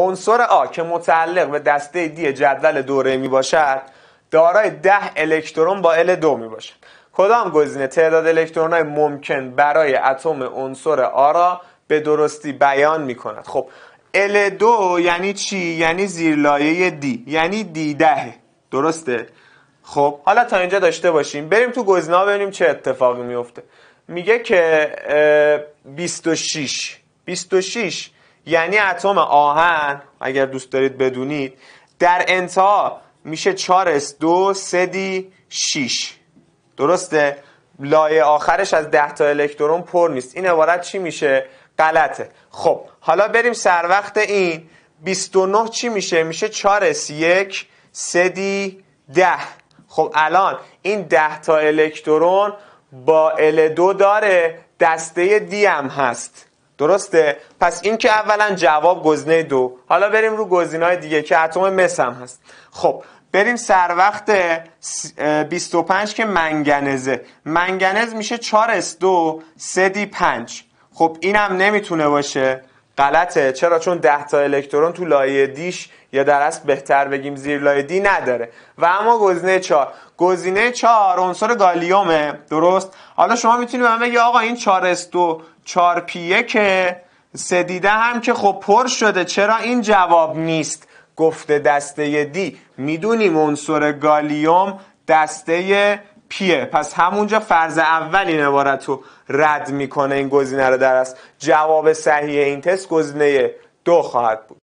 عنصر آ که متعلق به دسته دی جدول دوره می باشد دارای ده الکترون با ال دو می باشد کدام گزینه تعداد الکترون های ممکن برای اتم عنصر آ را به درستی بیان می کند خب ال دو یعنی چی؟ یعنی زیرلایه دی یعنی دی ده درسته؟ خب حالا تا اینجا داشته باشیم بریم تو گزینه ببینیم چه اتفاقی میفته میگه که 26 26 یعنی اتم آهن اگر دوست دارید بدونید در انتها میشه 4 s 2 3 d 6 درسته لایه آخرش از 10 تا الکترون پر نیست این عبارت چی میشه غلطه خب حالا بریم سر وقت این 29 چی میشه میشه 4 s 1 3 d 10 خب الان این 10 تا الکترون با L2 داره دسته D هم هست درسته پس این که اولا جواب گزینه دو حالا بریم رو گزینه های دیگه که اتم مس هم هست خب بریم سر وقت 25 که منگنزه منگنز میشه 4 s 2 3 d 5 خب اینم نمیتونه باشه غلطه چرا چون 10 تا الکترون تو لایه دیش یا در اصل بهتر بگیم زیر لایه دی نداره و اما گزینه 4 گزینه 4 عنصر گالیومه درست حالا شما میتونید به من بگی آقا این 4 s 2 4 که سدیده هم که خب پر شده چرا این جواب نیست گفته دسته دی میدونیم عنصر گالیوم دسته کیه پس همونجا فرض اول این عبارت رو رد میکنه این گزینه رو در جواب صحیح این تست گزینه دو خواهد بود